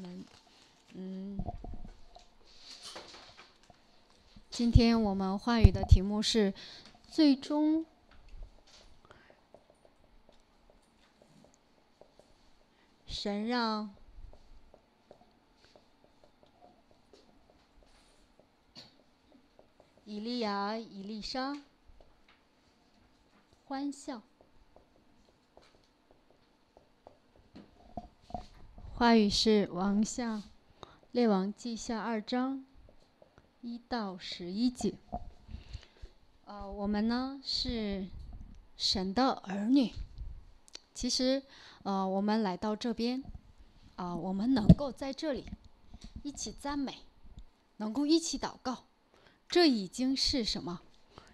们，嗯，今天我们话语的题目是：最终，神让以利亚、以利莎欢笑。话语是王下列王记下二章一到十一节。呃，我们呢是神的儿女。其实，呃，我们来到这边，啊，我们能够在这里一起赞美，能够一起祷告，这已经是什么？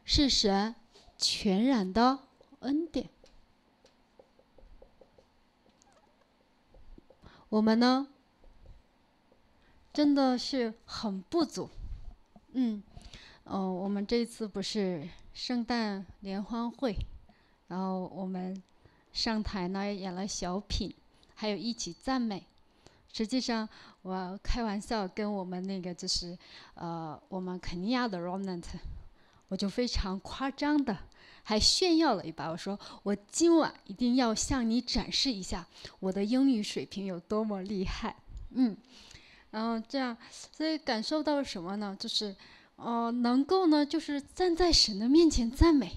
是神全然的恩典。我们呢，真的是很不足，嗯，呃，我们这次不是圣诞联欢会，然后我们上台呢演了小品，还有一起赞美。实际上，我开玩笑跟我们那个就是呃，我们肯尼亚的 Ronald，我就非常夸张的。还炫耀了一把，我说我今晚一定要向你展示一下我的英语水平有多么厉害。嗯，然后这样，所以感受到了什么呢？就是，哦，能够呢，就是站在神的面前赞美，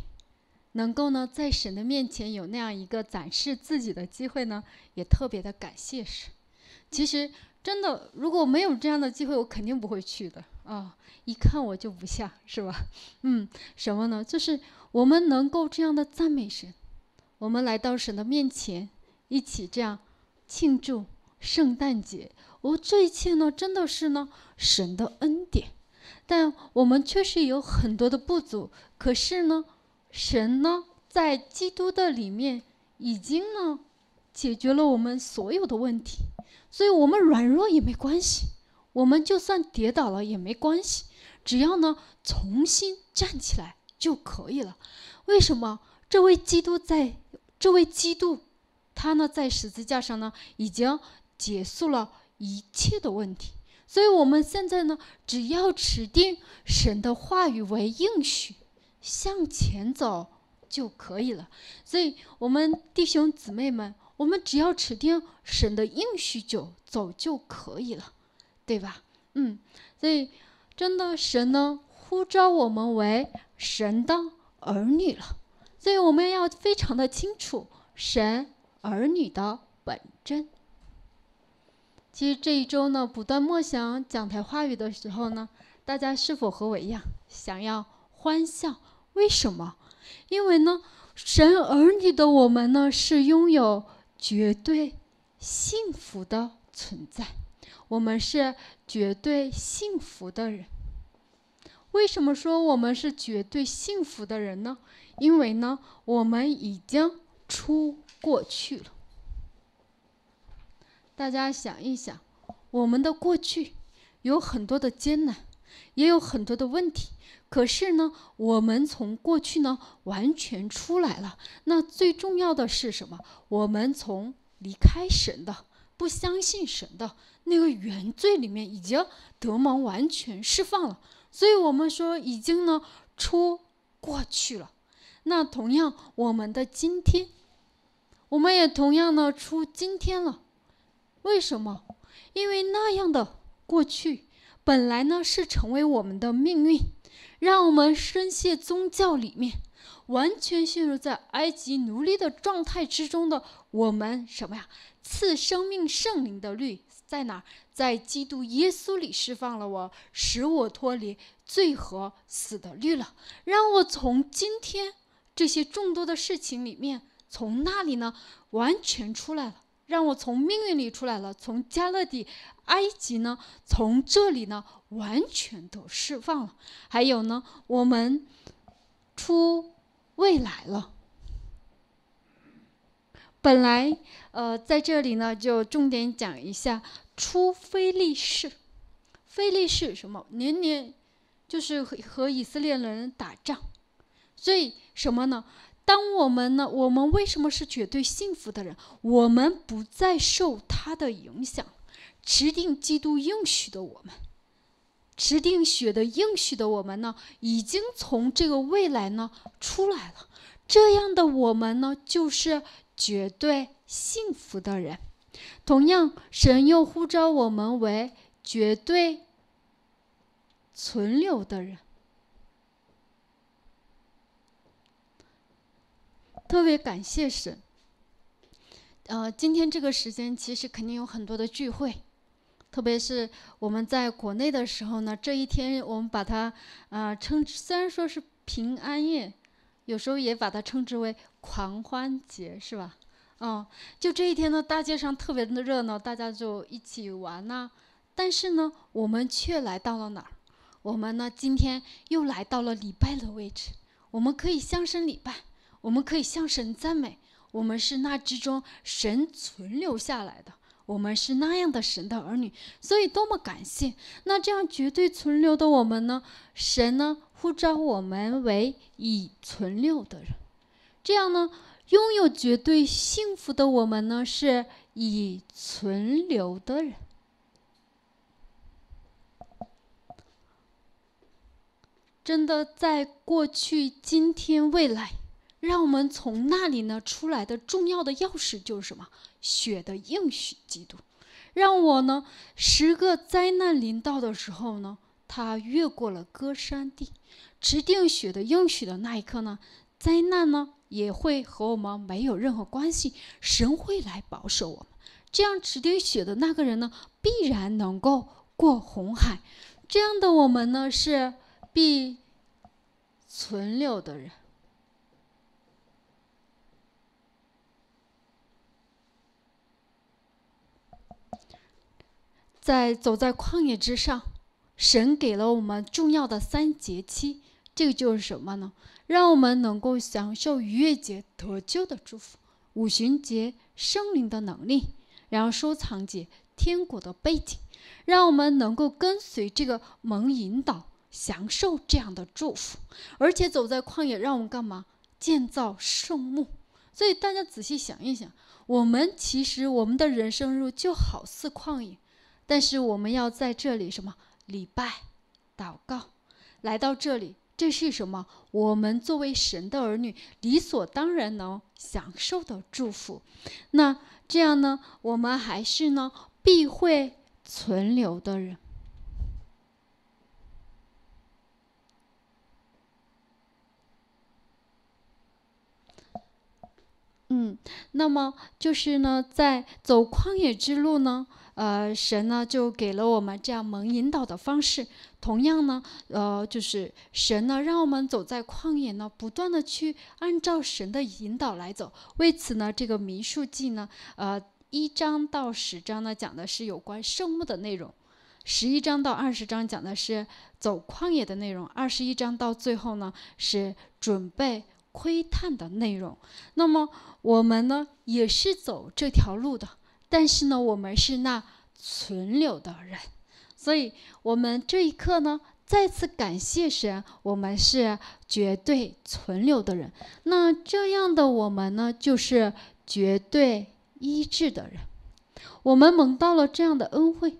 能够呢，在神的面前有那样一个展示自己的机会呢，也特别的感谢神。其实真的，如果没有这样的机会，我肯定不会去的。啊，一看我就不像是吧？嗯，什么呢？就是我们能够这样的赞美神，我们来到神的面前，一起这样庆祝圣诞节。我这一切呢，真的是呢神的恩典。但我们确实有很多的不足，可是呢，神呢在基督的里面已经呢解决了我们所有的问题，所以我们软弱也没关系。我们就算跌倒了也没关系，只要呢重新站起来就可以了。为什么这位基督在，这位基督，他呢在十字架上呢已经结束了一切的问题。所以我们现在呢只要持定神的话语为应许，向前走就可以了。所以我们弟兄姊妹们，我们只要持定神的应许就走就可以了。对吧？嗯，所以真的神呢呼召我们为神的儿女了，所以我们要非常的清楚神儿女的本真。其实这一周呢，不断默想讲台话语的时候呢，大家是否和我一样想要欢笑？为什么？因为呢，神儿女的我们呢，是拥有绝对幸福的存在。我们是绝对幸福的人。为什么说我们是绝对幸福的人呢？因为呢，我们已经出过去了。大家想一想，我们的过去有很多的艰难，也有很多的问题。可是呢，我们从过去呢完全出来了。那最重要的是什么？我们从离开神的。不相信神的那个原罪里面已经德蒙完全释放了，所以我们说已经呢出过去了。那同样，我们的今天，我们也同样呢出今天了。为什么？因为那样的过去本来呢是成为我们的命运，让我们深陷宗教里面，完全陷入在埃及奴隶的状态之中的我们什么呀？赐生命圣灵的律在哪儿？在基督耶稣里释放了我，使我脱离罪和死的律了，让我从今天这些众多的事情里面，从那里呢完全出来了，让我从命运里出来了，从加勒底、埃及呢，从这里呢完全都释放了。还有呢，我们出未来了。本来，呃，在这里呢，就重点讲一下出非利士，非利士什么年年，就是和和以色列人打仗，所以什么呢？当我们呢，我们为什么是绝对幸福的人？我们不再受他的影响，持定基督应许的我们，持定血的应许的我们呢，已经从这个未来呢出来了。这样的我们呢，就是。绝对幸福的人，同样，神又呼召我们为绝对存留的人。特别感谢神。呃，今天这个时间，其实肯定有很多的聚会，特别是我们在国内的时候呢，这一天我们把它啊称，虽然说是平安夜。有时候也把它称之为狂欢节，是吧？嗯，就这一天呢，大街上特别的热闹，大家就一起玩呐。但是呢，我们却来到了哪儿？我们呢，今天又来到了礼拜的位置。我们可以向神礼拜，我们可以向神赞美。我们是那之中神存留下来的，我们是那样的神的儿女，所以多么感谢！那这样绝对存留的我们呢？神呢？呼召我们为已存留的人，这样呢，拥有绝对幸福的我们呢，是已存留的人。真的，在过去、今天、未来，让我们从那里呢出来的重要的钥匙就是什么？血的应许基督，让我呢，十个灾难临到的时候呢，他越过了戈山地。指定血的用血的那一刻呢，灾难呢也会和我们没有任何关系。神会来保守我们。这样指定血的那个人呢，必然能够过红海。这样的我们呢，是必存留的人。在走在旷野之上，神给了我们重要的三节期。这个就是什么呢？让我们能够享受逾越节得救的祝福，五行节生灵的能力，然后收藏节天国的背景，让我们能够跟随这个蒙引导，享受这样的祝福。而且走在旷野，让我们干嘛？建造圣墓。所以大家仔细想一想，我们其实我们的人生路就好似旷野，但是我们要在这里什么？礼拜、祷告，来到这里。这是什么？我们作为神的儿女，理所当然能享受的祝福。那这样呢？我们还是呢必会存留的人。嗯，那么就是呢，在走旷野之路呢，呃，神呢就给了我们这样蒙引导的方式。同样呢，呃，就是神呢，让我们走在旷野呢，不断的去按照神的引导来走。为此呢，这个民数记呢，呃，一章到十章呢，讲的是有关圣物的内容；十一章到二十章讲的是走旷野的内容；二十一章到最后呢，是准备窥探的内容。那么我们呢，也是走这条路的，但是呢，我们是那存留的人。所以，我们这一刻呢，再次感谢神，我们是绝对存留的人。那这样的我们呢，就是绝对医治的人。我们蒙到了这样的恩惠，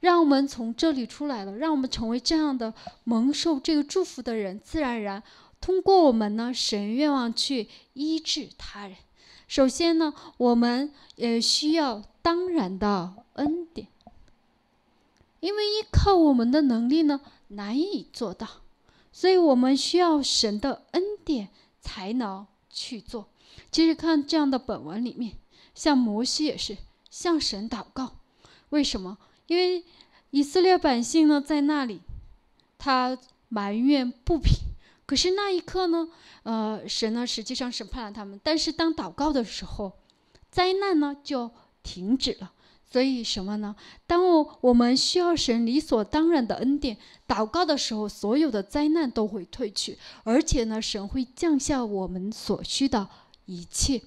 让我们从这里出来了，让我们成为这样的蒙受这个祝福的人。自然而然，通过我们呢，神愿望去医治他人。首先呢，我们也需要当然的恩典。因为依靠我们的能力呢，难以做到，所以我们需要神的恩典才能去做。其实看这样的本文里面，像摩西也是向神祷告。为什么？因为以色列百姓呢，在那里他埋怨不平，可是那一刻呢，呃，神呢实际上审判了他们，但是当祷告的时候，灾难呢就停止了。所以什么呢？当我们需要神理所当然的恩典，祷告的时候，所有的灾难都会退去，而且呢，神会降下我们所需的一切。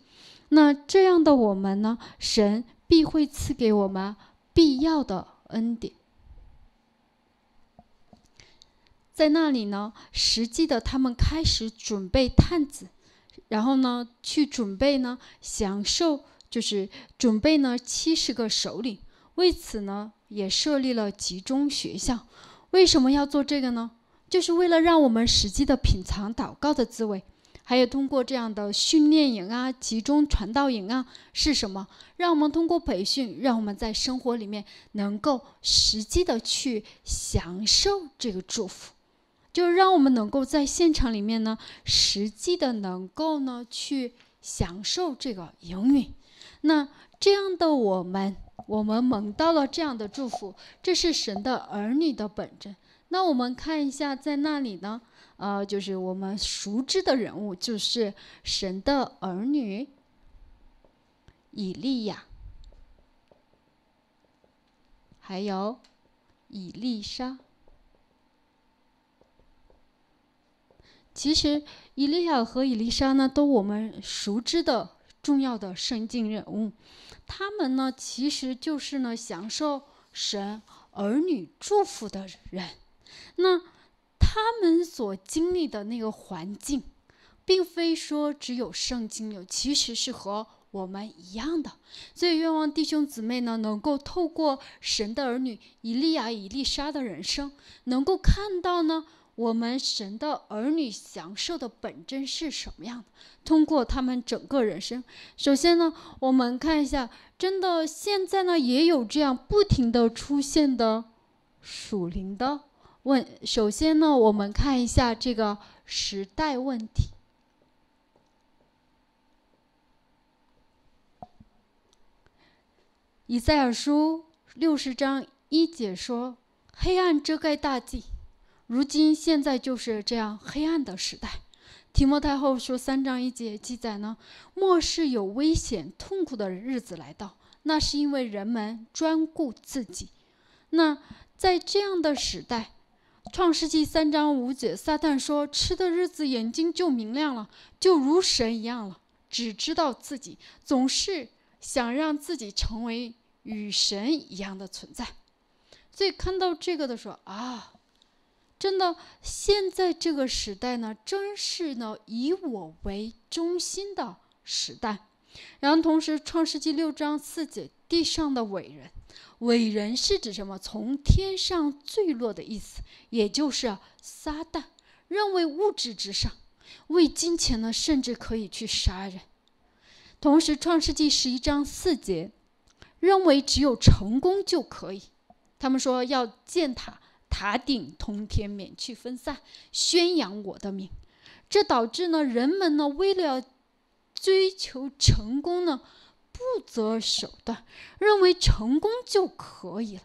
那这样的我们呢，神必会赐给我们必要的恩典。在那里呢，实际的他们开始准备探子，然后呢，去准备呢，享受。就是准备呢七十个首领，为此呢也设立了集中学校。为什么要做这个呢？就是为了让我们实际的品尝祷告的滋味，还有通过这样的训练营啊、集中传道营啊，是什么？让我们通过培训，让我们在生活里面能够实际的去享受这个祝福，就是让我们能够在现场里面呢，实际的能够呢去享受这个永远。那这样的我们，我们蒙到了这样的祝福，这是神的儿女的本真。那我们看一下，在那里呢？呃，就是我们熟知的人物，就是神的儿女——以利亚，还有以丽莎。其实，以利亚和以丽莎呢，都我们熟知的。重要的圣经人物，他们呢，其实就是呢，享受神儿女祝福的人。那他们所经历的那个环境，并非说只有圣经有，其实是和我们一样的。所以，愿望弟兄姊妹呢，能够透过神的儿女以利亚、以利沙的人生，能够看到呢。我们神的儿女享受的本真是什么样的？通过他们整个人生，首先呢，我们看一下，真的现在呢也有这样不停的出现的属灵的问。首先呢，我们看一下这个时代问题。以赛尔书六十章一节说：“黑暗遮盖大地。”如今现在就是这样黑暗的时代。提摩太后书三章一节记载呢，末世有危险、痛苦的日子来到，那是因为人们专顾自己。那在这样的时代，《创世纪》三章五节，撒旦说：“吃的日子，眼睛就明亮了，就如神一样了，只知道自己，总是想让自己成为与神一样的存在。”所以看到这个的时候啊。真的，现在这个时代呢，真是呢以我为中心的时代。然后，同时，《创世纪》六章四节，地上的伟人，伟人是指什么？从天上坠落的意思，也就是撒旦认为物质至上，为金钱呢，甚至可以去杀人。同时，《创世纪》十一章四节，认为只有成功就可以。他们说要建塔。塔顶通天，免去分散，宣扬我的名。这导致呢，人们呢为了追求成功呢，不择手段，认为成功就可以了。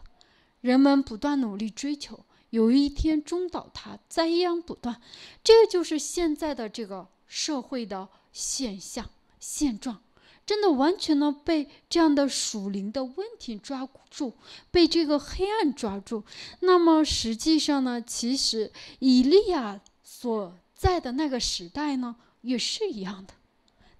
人们不断努力追求，有一天终倒塌，灾殃不断。这就是现在的这个社会的现象现状。真的完全呢被这样的属灵的问题抓住，被这个黑暗抓住。那么实际上呢，其实以利亚所在的那个时代呢也是一样的。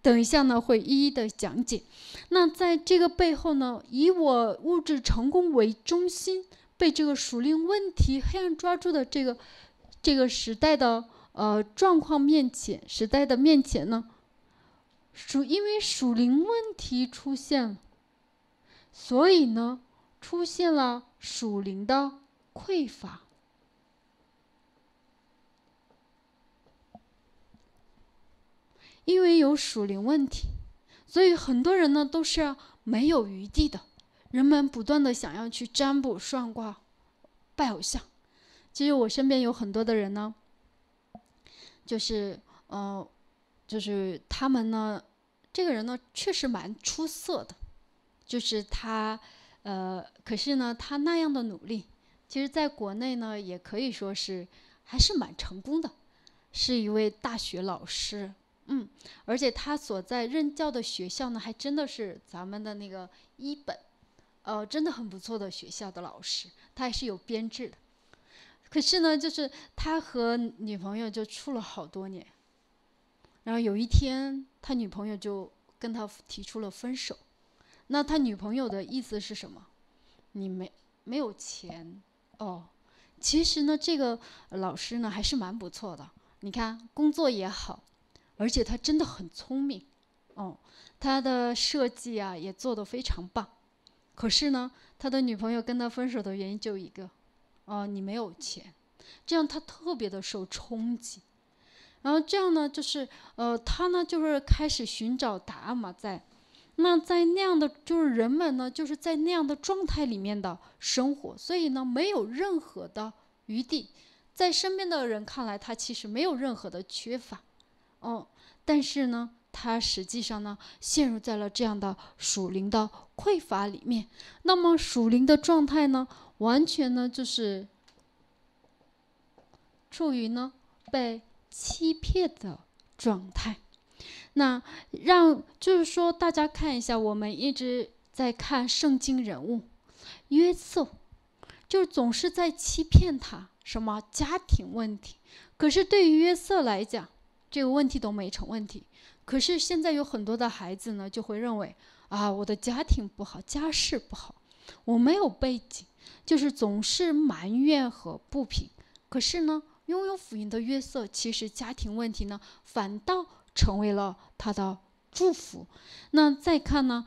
等一下呢会一一的讲解。那在这个背后呢，以我物质成功为中心，被这个属灵问题黑暗抓住的这个这个时代的呃状况面前，时代的面前呢？属因为属灵问题出现了，所以呢，出现了属灵的匮乏。因为有属灵问题，所以很多人呢都是没有余地的。人们不断的想要去占卜算卦、拜偶像，其实我身边有很多的人呢，就是呃。就是他们呢，这个人呢确实蛮出色的，就是他，呃，可是呢，他那样的努力，其实在国内呢也可以说是还是蛮成功的，是一位大学老师，嗯，而且他所在任教的学校呢，还真的是咱们的那个一本，呃，真的很不错的学校的老师，他还是有编制的，可是呢，就是他和女朋友就处了好多年。然后有一天，他女朋友就跟他提出了分手。那他女朋友的意思是什么？你没没有钱？哦，其实呢，这个老师呢还是蛮不错的。你看，工作也好，而且他真的很聪明。哦，他的设计啊也做得非常棒。可是呢，他的女朋友跟他分手的原因就一个，哦，你没有钱。这样他特别的受冲击。然后这样呢，就是，呃，他呢，就是开始寻找答案嘛，在，那在那样的就是人们呢，就是在那样的状态里面的生活，所以呢，没有任何的余地，在身边的人看来，他其实没有任何的缺乏，嗯，但是呢，他实际上呢，陷入在了这样的属灵的匮乏里面。那么属灵的状态呢，完全呢就是处于呢被。欺骗的状态，那让就是说，大家看一下，我们一直在看圣经人物约瑟，就是总是在欺骗他什么家庭问题。可是对于约瑟来讲，这个问题都没成问题。可是现在有很多的孩子呢，就会认为啊，我的家庭不好，家世不好，我没有背景，就是总是埋怨和不平。可是呢？拥有福音的约瑟，其实家庭问题呢，反倒成为了他的祝福。那再看呢，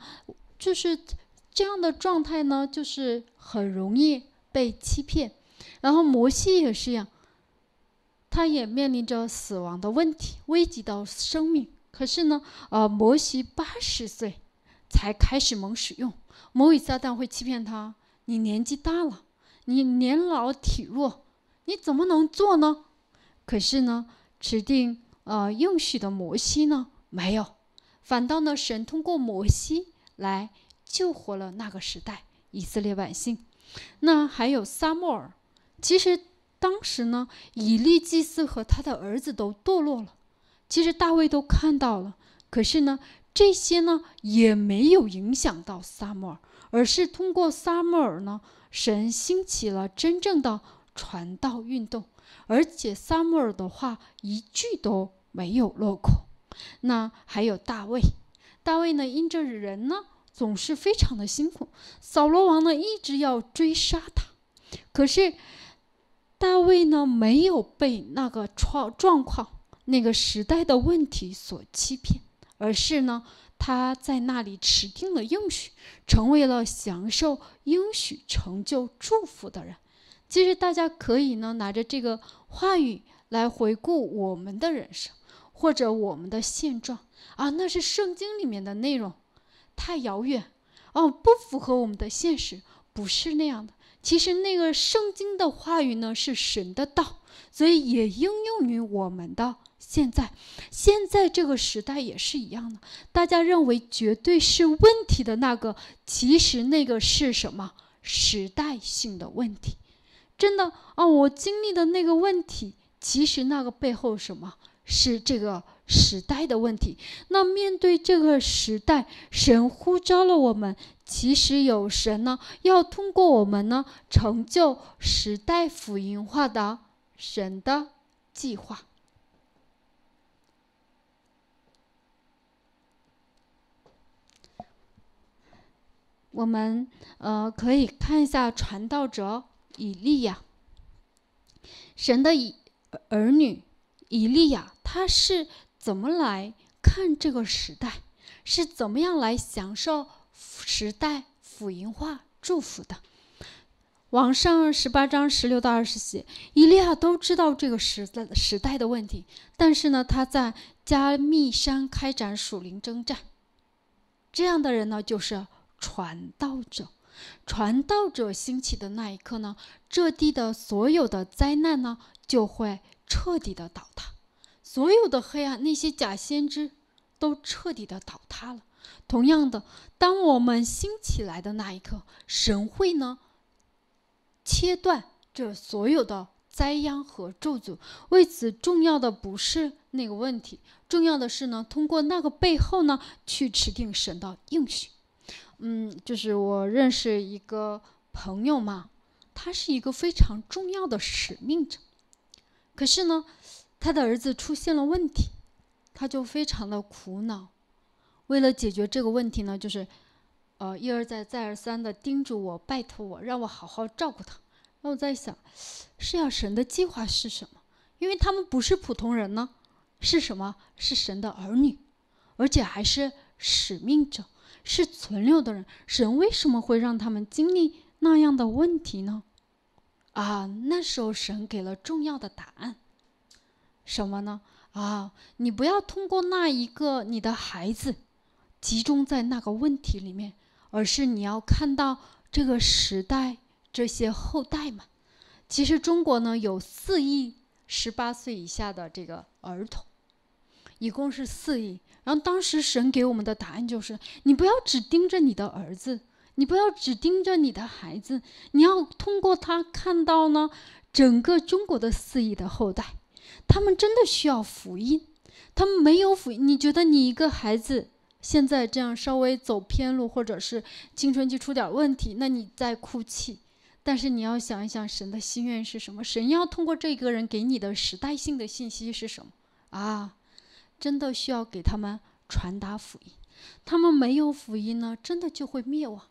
就是这样的状态呢，就是很容易被欺骗。然后摩西也是一样，他也面临着死亡的问题，危及到生命。可是呢，呃，摩西八十岁才开始猛使用，摩鬼撒旦会欺骗他：“你年纪大了，你年老体弱。”你怎么能做呢？可是呢，指定呃用许的摩西呢没有，反倒呢神通过摩西来救活了那个时代以色列百姓。那还有撒摩尔，其实当时呢以利祭司和他的儿子都堕落了，其实大卫都看到了。可是呢这些呢也没有影响到撒摩尔，而是通过撒摩尔呢神兴起了真正的。传道运动，而且撒母尔的话一句都没有落空。那还有大卫，大卫呢，因着人呢总是非常的辛苦，扫罗王呢一直要追杀他，可是大卫呢没有被那个状状况、那个时代的问题所欺骗，而是呢他在那里持定了应许，成为了享受应许、成就祝福的人。其实大家可以呢拿着这个话语来回顾我们的人生，或者我们的现状啊，那是圣经里面的内容，太遥远哦，不符合我们的现实，不是那样的。其实那个圣经的话语呢是神的道，所以也应用于我们的现在，现在这个时代也是一样的。大家认为绝对是问题的那个，其实那个是什么？时代性的问题。真的啊，我经历的那个问题，其实那个背后什么，是这个时代的问题。那面对这个时代，神呼召了我们，其实有神呢，要通过我们呢，成就时代福音化的神的计划。我们呃，可以看一下传道者。以利亚，神的儿儿女，以利亚他是怎么来看这个时代？是怎么样来享受时代福音化祝福的？往上十八章十六到二十节，以利亚都知道这个时代的时代的问题，但是呢，他在加密山开展属灵征战。这样的人呢，就是传道者。传道者兴起的那一刻呢，这地的所有的灾难呢，就会彻底的倒塌，所有的黑暗，那些假先知，都彻底的倒塌了。同样的，当我们兴起来的那一刻，神会呢，切断这所有的灾殃和咒诅。为此，重要的不是那个问题，重要的是呢，通过那个背后呢，去持定神的应许。嗯，就是我认识一个朋友嘛，他是一个非常重要的使命者，可是呢，他的儿子出现了问题，他就非常的苦恼。为了解决这个问题呢，就是呃一而再再而三的叮嘱我，拜托我让我好好照顾他。那我在想，是要神的计划是什么？因为他们不是普通人呢，是什么？是神的儿女，而且还是使命者。是存留的人，神为什么会让他们经历那样的问题呢？啊，那时候神给了重要的答案，什么呢？啊，你不要通过那一个你的孩子，集中在那个问题里面，而是你要看到这个时代这些后代们。其实中国呢有四亿十八岁以下的这个儿童，一共是四亿。然后，当时神给我们的答案就是：你不要只盯着你的儿子，你不要只盯着你的孩子，你要通过他看到呢整个中国的四亿的后代，他们真的需要福音，他们没有福音。你觉得你一个孩子现在这样稍微走偏路，或者是青春期出点问题，那你在哭泣。但是你要想一想，神的心愿是什么？神要通过这个人给你的时代性的信息是什么？啊。真的需要给他们传达福音，他们没有福音呢，真的就会灭亡。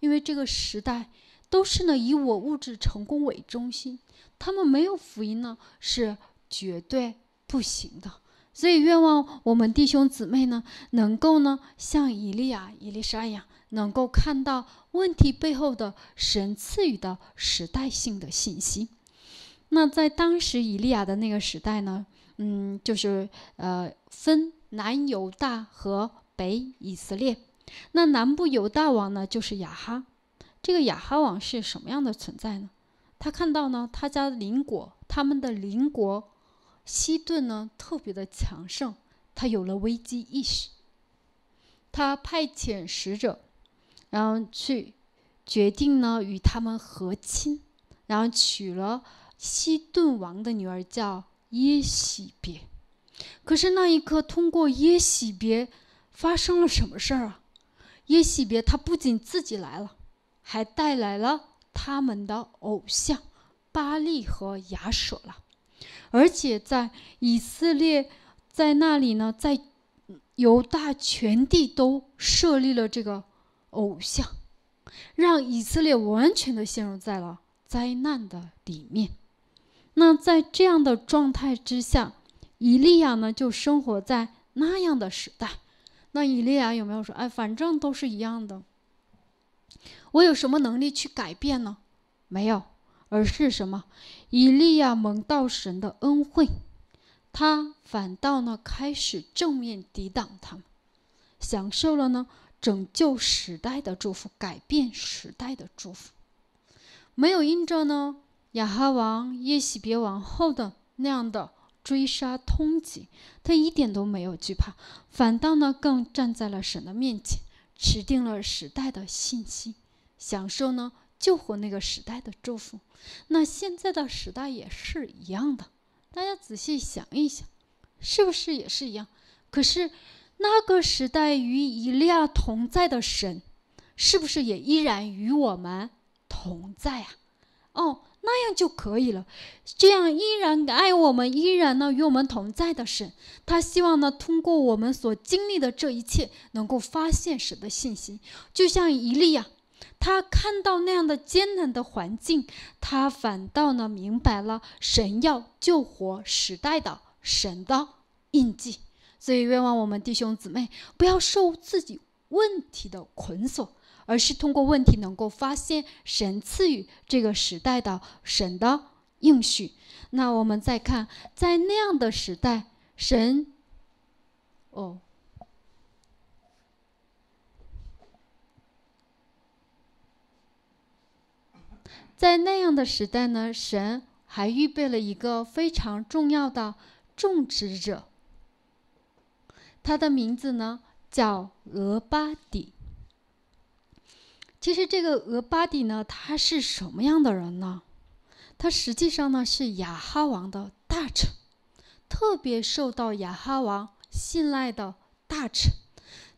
因为这个时代都是呢以我物质成功为中心，他们没有福音呢是绝对不行的。所以，愿望我们弟兄姊妹呢能够呢像以利亚、以利莎一样，能够看到问题背后的神赐予的时代性的信息。那在当时以利亚的那个时代呢？嗯，就是呃，分南犹大和北以色列。那南部犹大王呢，就是亚哈。这个亚哈王是什么样的存在呢？他看到呢，他家邻国，他们的邻国西顿呢，特别的强盛，他有了危机意识。他派遣使者，然后去决定呢与他们和亲，然后娶了西顿王的女儿，叫。耶洗别，可是那一刻，通过耶洗别，发生了什么事儿啊？耶洗别他不仅自己来了，还带来了他们的偶像巴利和亚舍拉，而且在以色列，在那里呢，在犹大全地都设立了这个偶像，让以色列完全的陷入在了灾难的里面。那在这样的状态之下，以利亚呢就生活在那样的时代。那以利亚有没有说：“哎，反正都是一样的，我有什么能力去改变呢？”没有，而是什么？以利亚蒙到神的恩惠，他反倒呢开始正面抵挡他们，享受了呢拯救时代的祝福，改变时代的祝福，没有因着呢。雅哈王、耶西别王后的那样的追杀通缉，他一点都没有惧怕，反倒呢更站在了神的面前，持定了时代的信心，享受呢救活那个时代的祝福。那现在的时代也是一样的，大家仔细想一想，是不是也是一样？可是，那个时代与以利亚同在的神，是不是也依然与我们同在啊？哦。那样就可以了，这样依然爱我们，依然呢与我们同在的神，他希望呢通过我们所经历的这一切，能够发现神的信心。就像一粒呀，他看到那样的艰难的环境，他反倒呢明白了神要救活时代的神的印记。所以，愿望我们弟兄姊妹不要受自己问题的捆锁。而是通过问题能够发现神赐予这个时代的神的应许。那我们再看，在那样的时代，神哦，在那样的时代呢，神还预备了一个非常重要的种植者，他的名字呢叫俄巴底。其实这个俄巴底呢，他是什么样的人呢？他实际上呢是雅哈王的大臣，特别受到雅哈王信赖的大臣。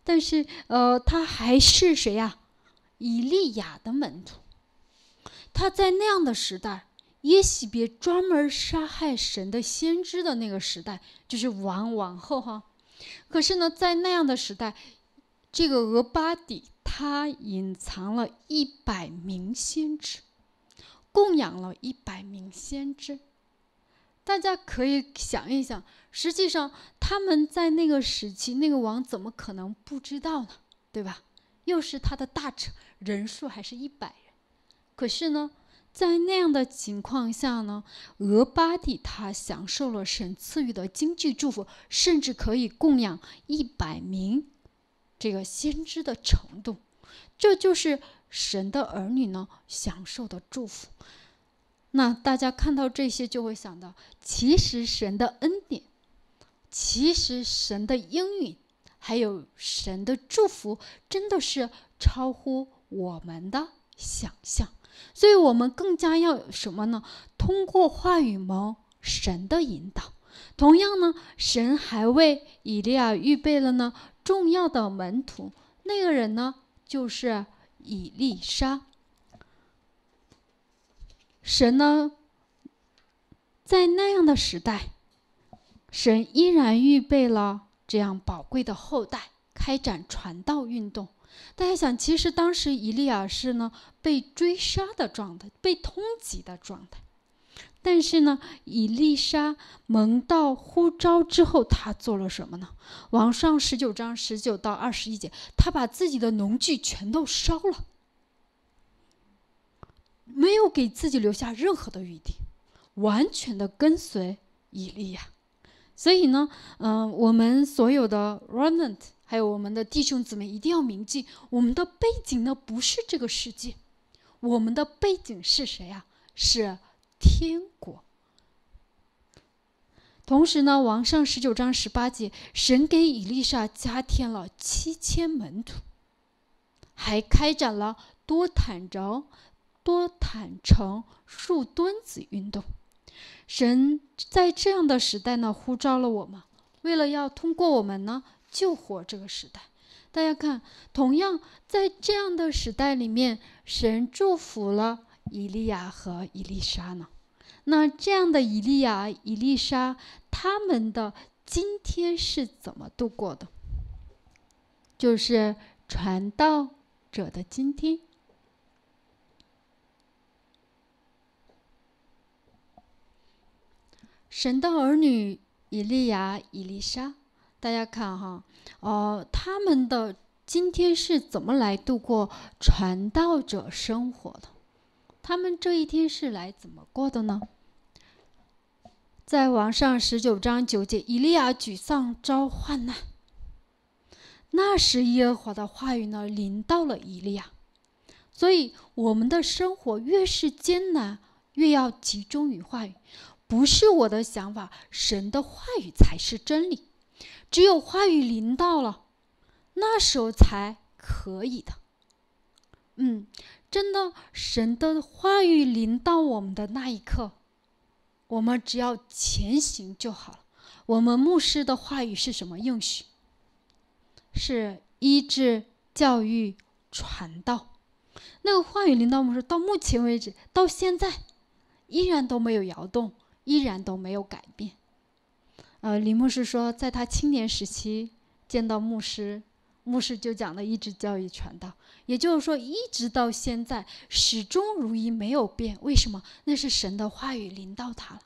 但是呃，他还是谁呀？以利亚的门徒。他在那样的时代，耶洗别专门杀害神的先知的那个时代，就是王王后哈。可是呢，在那样的时代，这个俄巴底。他隐藏了一百名先知，供养了一百名先知。大家可以想一想，实际上他们在那个时期，那个王怎么可能不知道呢？对吧？又是他的大臣，人数还是一百人。可是呢，在那样的情况下呢，俄巴底他享受了神赐予的经济祝福，甚至可以供养一百名。这个先知的程度，这就是神的儿女呢享受的祝福。那大家看到这些，就会想到，其实神的恩典，其实神的应允，还有神的祝福，真的是超乎我们的想象。所以我们更加要什么呢？通过话语蒙神的引导。同样呢，神还为以利亚预备了呢。重要的门徒，那个人呢，就是以利沙。神呢，在那样的时代，神依然预备了这样宝贵的后代，开展传道运动。大家想，其实当时以利亚是呢被追杀的状态，被通缉的状态。但是呢，以丽莎蒙到呼召之后，他做了什么呢？往上十九章十九到二十一节，他把自己的农具全都烧了，没有给自己留下任何的余地，完全的跟随以利亚。所以呢，嗯，我们所有的 remnant 还有我们的弟兄姊妹一定要铭记，我们的背景呢不是这个世界，我们的背景是谁呀？是。天国。同时呢，王上十九章十八节，神给以利莎加添了七千门徒，还开展了多坦着、多坦诚、数墩子运动。神在这样的时代呢，呼召了我们，为了要通过我们呢，救活这个时代。大家看，同样在这样的时代里面，神祝福了以利亚和伊丽莎呢。那这样的以利亚、以利沙，他们的今天是怎么度过的？就是传道者的今天，神的儿女以利亚、以利沙，大家看哈，哦，他们的今天是怎么来度过传道者生活的？他们这一天是来怎么过的呢？在网上十九章九节，以利亚沮丧，召唤呐。那时，耶和华的话语呢，临到了以利亚。所以，我们的生活越是艰难，越要集中于话语。不是我的想法，神的话语才是真理。只有话语临到了，那时候才可以的。嗯，真的，神的话语临到我们的那一刻。我们只要前行就好了。我们牧师的话语是什么？用许？是医治、教育、传道。那个话语领导们说到目前为止，到现在依然都没有摇动，依然都没有改变。呃，李牧师说，在他青年时期见到牧师。牧师就讲了医治、教育、传道，也就是说，一直到现在始终如一没有变。为什么？那是神的话语临到他了。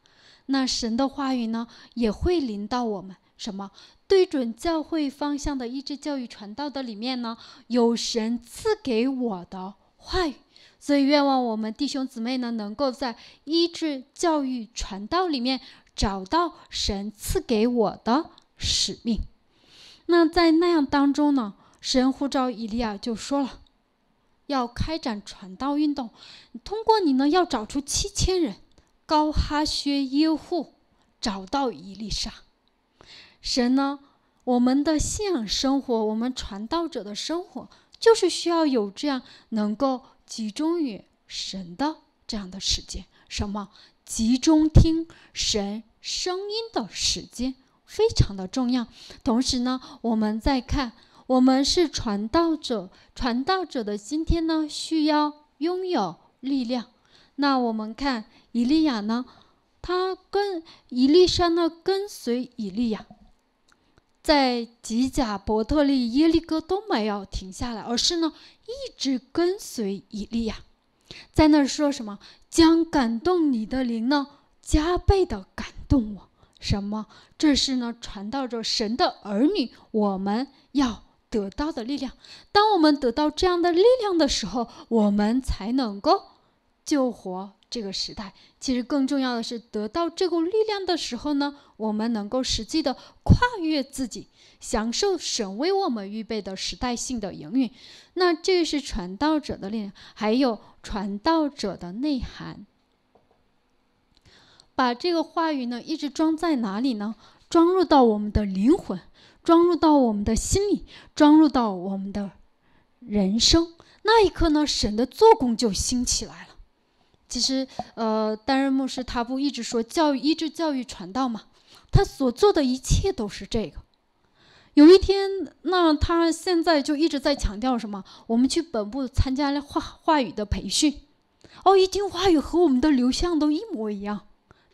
那神的话语呢，也会临到我们。什么？对准教会方向的医治、教育、传道的里面呢，有神赐给我的话语。所以，愿望我们弟兄姊妹呢，能够在医治、教育、传道里面找到神赐给我的使命。那在那样当中呢，神呼召以利亚就说了，要开展传道运动，通过你呢要找出七千人，高哈薛耶户，找到伊丽沙。神呢，我们的信仰生活，我们传道者的生活，就是需要有这样能够集中于神的这样的时间，什么集中听神声音的时间。非常的重要。同时呢，我们再看，我们是传道者，传道者的今天呢，需要拥有力量。那我们看以利亚呢，他跟以利沙呢，跟随以利亚，在吉甲、伯特利、耶利哥都没有停下来，而是呢，一直跟随以利亚，在那说什么？将感动你的灵呢，加倍的感动我。什么？这是呢？传道者神的儿女，我们要得到的力量。当我们得到这样的力量的时候，我们才能够救活这个时代。其实更重要的是，得到这股力量的时候呢，我们能够实际的跨越自己，享受神为我们预备的时代性的营运。那这是传道者的力量，还有传道者的内涵。把这个话语呢，一直装在哪里呢？装入到我们的灵魂，装入到我们的心里，装入到我们的人生。那一刻呢，神的做工就兴起来了。其实，呃，担任牧师他不一直说教育，一直教育传道嘛，他所做的一切都是这个。有一天，那他现在就一直在强调什么？我们去本部参加了话话语的培训，哦，一听话语和我们的流向都一模一样。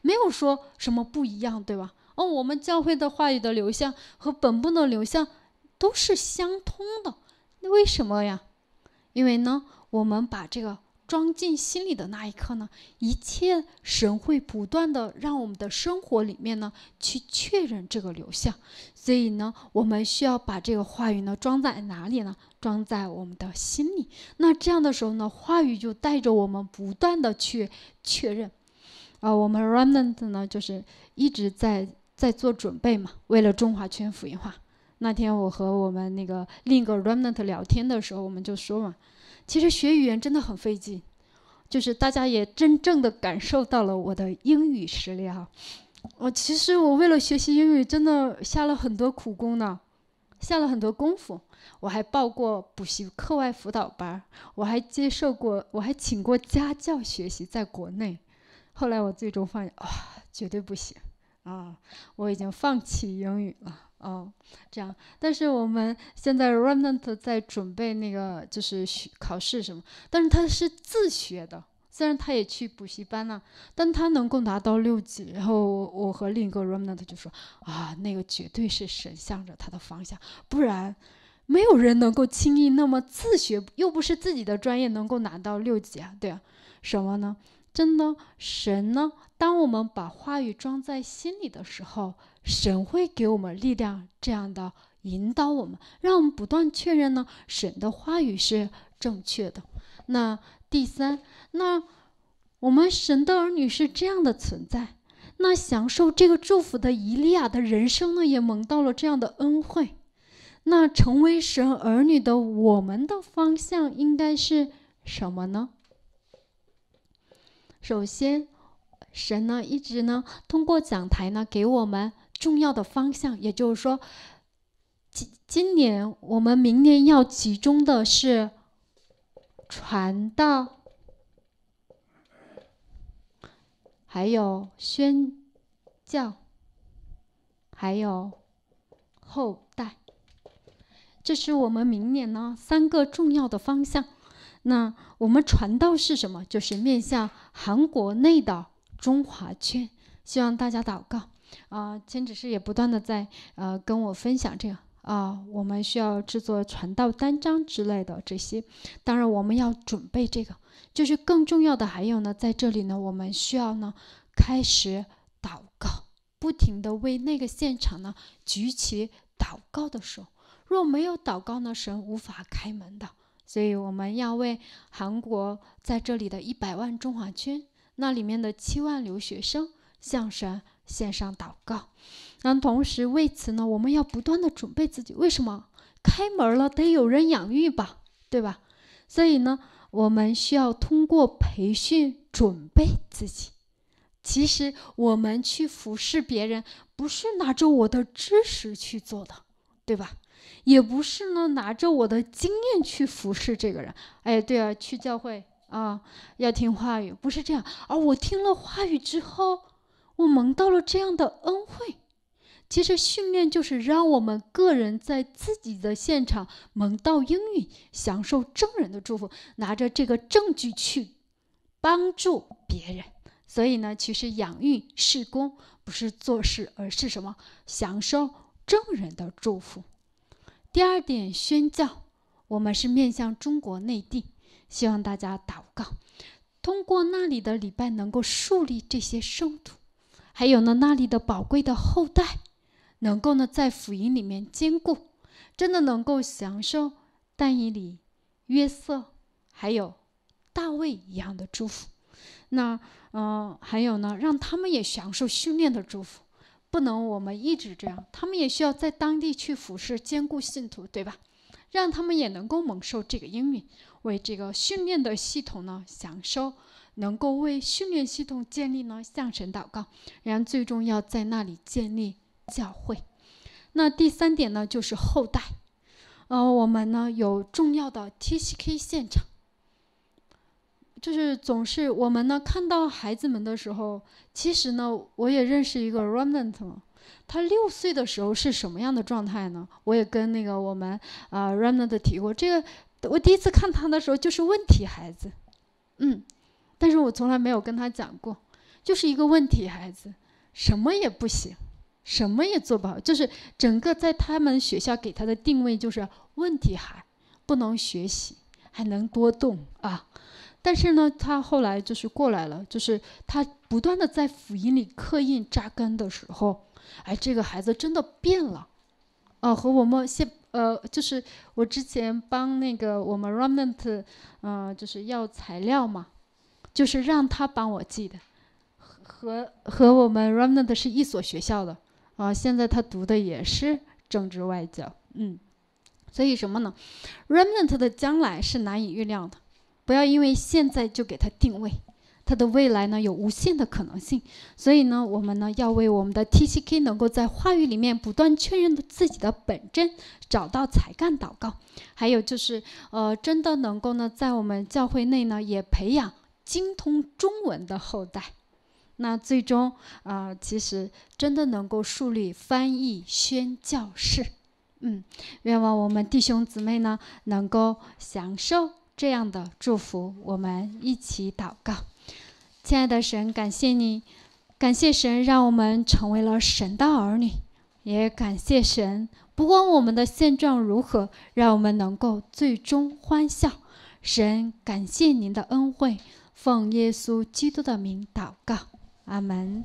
没有说什么不一样，对吧？哦，我们教会的话语的流向和本部的流向都是相通的，那为什么呀？因为呢，我们把这个装进心里的那一刻呢，一切神会不断的让我们的生活里面呢去确认这个流向，所以呢，我们需要把这个话语呢装在哪里呢？装在我们的心里。那这样的时候呢，话语就带着我们不断的去确认。啊，我们 Remnant 呢，就是一直在在做准备嘛，为了中华圈福音化。那天我和我们那个另一个 Remnant 聊天的时候，我们就说嘛，其实学语言真的很费劲，就是大家也真正的感受到了我的英语实力哈。我其实我为了学习英语，真的下了很多苦功呢，下了很多功夫，我还报过补习课外辅导班，我还接受过，我还请过家教学习在国内。后来我最终发现，哇，绝对不行，啊，我已经放弃英语了，啊，这样。但是我们现在 r e m a n t 在准备那个，就是学考试什么。但是他是自学的，虽然他也去补习班了，但他能够拿到六级。然后我和另一个 r e m a n t 就说，啊，那个绝对是神向着他的方向，不然没有人能够轻易那么自学，又不是自己的专业能够拿到六级啊，对啊，什么呢？真的，神呢？当我们把话语装在心里的时候，神会给我们力量，这样的引导我们，让我们不断确认呢，神的话语是正确的。那第三，那我们神的儿女是这样的存在。那享受这个祝福的伊利亚的人生呢，也蒙到了这样的恩惠。那成为神儿女的我们的方向应该是什么呢？首先，神呢一直呢通过讲台呢给我们重要的方向，也就是说，今今年我们明年要集中的是传道，还有宣教，还有后代，这是我们明年呢三个重要的方向。那我们传道是什么？就是面向韩国内的中华圈，希望大家祷告。啊，千指师也不断的在呃跟我分享这个啊，我们需要制作传道单张之类的这些。当然，我们要准备这个，就是更重要的还有呢，在这里呢，我们需要呢开始祷告，不停的为那个现场呢举起祷告的手。若没有祷告呢，神无法开门的。所以我们要为韩国在这里的一百万中华军，那里面的七万留学生相声献上祷告。那同时为此呢，我们要不断的准备自己。为什么开门了得有人养育吧，对吧？所以呢，我们需要通过培训准备自己。其实我们去服侍别人，不是拿着我的知识去做的，对吧？也不是呢，拿着我的经验去服侍这个人。哎，对啊，去教会啊，要听话语，不是这样啊。我听了话语之后，我蒙到了这样的恩惠。其实训练就是让我们个人在自己的现场蒙到应允，享受证人的祝福，拿着这个证据去帮助别人。所以呢，其实养育是工不是做事，而是什么？享受证人的祝福。第二点宣教，我们是面向中国内地，希望大家祷告，通过那里的礼拜，能够树立这些圣徒，还有呢那里的宝贵的后代，能够呢在福音里面坚固，真的能够享受但以里、约瑟，还有大卫一样的祝福。那嗯，还有呢，让他们也享受训练的祝福。不能，我们一直这样，他们也需要在当地去服侍、兼顾信徒，对吧？让他们也能够蒙受这个恩允，为这个训练的系统呢享受，能够为训练系统建立呢向神祷告，然后最终要在那里建立教会。那第三点呢，就是后代，呃，我们呢有重要的 TCK 现场。就是总是我们呢看到孩子们的时候，其实呢我也认识一个 Remnant，他六岁的时候是什么样的状态呢？我也跟那个我们啊 Remnant 提过，这个我第一次看他的时候就是问题孩子，嗯，但是我从来没有跟他讲过，就是一个问题孩子，什么也不行，什么也做不好，就是整个在他们学校给他的定位就是问题孩，不能学习，还能多动啊。但是呢，他后来就是过来了，就是他不断的在辅音里刻印扎根的时候，哎，这个孩子真的变了，哦，和我们现呃，就是我之前帮那个我们 Remnant，呃，就是要材料嘛，就是让他帮我寄的，和和我们 Remnant 是一所学校的，啊，现在他读的也是政治外交，嗯，所以什么呢？Remnant 的将来是难以预料的。不要因为现在就给他定位，他的未来呢有无限的可能性。所以呢，我们呢要为我们的 TCK 能够在话语里面不断确认自己的本真，找到才干祷告。还有就是，呃，真的能够呢在我们教会内呢也培养精通中文的后代。那最终啊，其实真的能够树立翻译宣教士。嗯，愿望我们弟兄姊妹呢能够享受。这样的祝福，我们一起祷告。亲爱的神，感谢你，感谢神让我们成为了神的儿女，也感谢神，不管我们的现状如何，让我们能够最终欢笑。神，感谢您的恩惠，奉耶稣基督的名祷告，阿门。